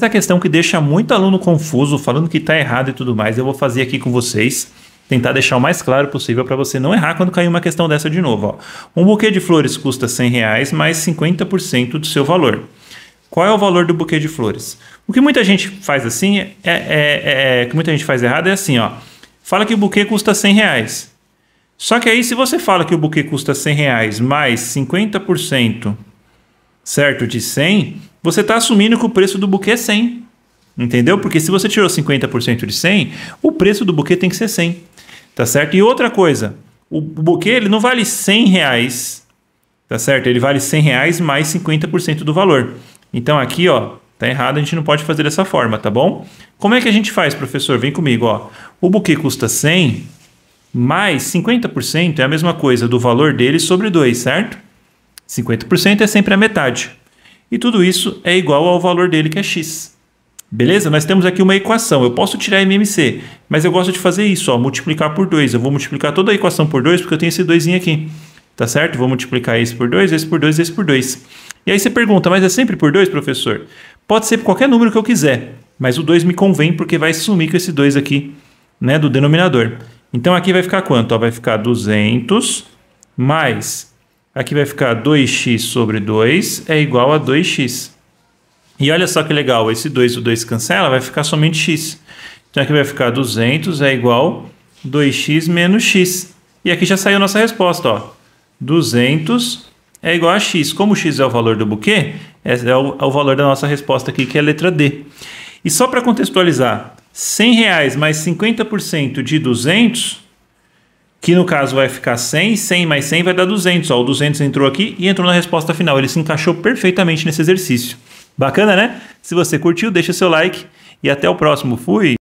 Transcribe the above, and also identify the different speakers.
Speaker 1: Essa é questão que deixa muito aluno confuso, falando que está errado e tudo mais, eu vou fazer aqui com vocês, tentar deixar o mais claro possível para você não errar quando cair uma questão dessa de novo. Ó. Um buquê de flores custa 100 reais mais 50% do seu valor. Qual é o valor do buquê de flores? O que muita gente faz assim, é, é, é, é que muita gente faz errado é assim, ó. Fala que o buquê custa 100 reais. Só que aí, se você fala que o buquê custa 100 reais mais 50% certo? De 100, você está assumindo que o preço do buquê é 100. Entendeu? Porque se você tirou 50% de 100, o preço do buquê tem que ser 100. Tá certo? E outra coisa, o buquê ele não vale 100 reais. Tá certo? Ele vale 100 reais mais 50% do valor. Então aqui, ó, tá errado, a gente não pode fazer dessa forma, tá bom? Como é que a gente faz, professor? Vem comigo, ó. O buquê custa 100 mais 50% é a mesma coisa do valor dele sobre 2, certo? 50% é sempre a metade. E tudo isso é igual ao valor dele, que é x. Beleza? Nós temos aqui uma equação. Eu posso tirar MMC, mas eu gosto de fazer isso, ó, multiplicar por 2. Eu vou multiplicar toda a equação por 2, porque eu tenho esse 2 aqui. Tá certo? Vou multiplicar esse por 2, esse por 2, esse por 2. E aí você pergunta, mas é sempre por 2, professor? Pode ser por qualquer número que eu quiser, mas o 2 me convém porque vai sumir com esse 2 aqui, né, do denominador. Então aqui vai ficar quanto? Ó, vai ficar 200 mais Aqui vai ficar 2x sobre 2 é igual a 2x. E olha só que legal, esse 2, o 2 cancela, vai ficar somente x. Então aqui vai ficar 200 é igual 2x menos x. E aqui já saiu a nossa resposta, ó. 200 é igual a x. Como x é o valor do buquê, é, é o, é o valor da nossa resposta aqui, que é a letra D. E só para contextualizar, 100 reais mais 50% de 200 que no caso vai ficar 100, 100 mais 100 vai dar 200. Ó, o 200 entrou aqui e entrou na resposta final. Ele se encaixou perfeitamente nesse exercício. Bacana, né? Se você curtiu, deixa seu like e até o próximo. Fui!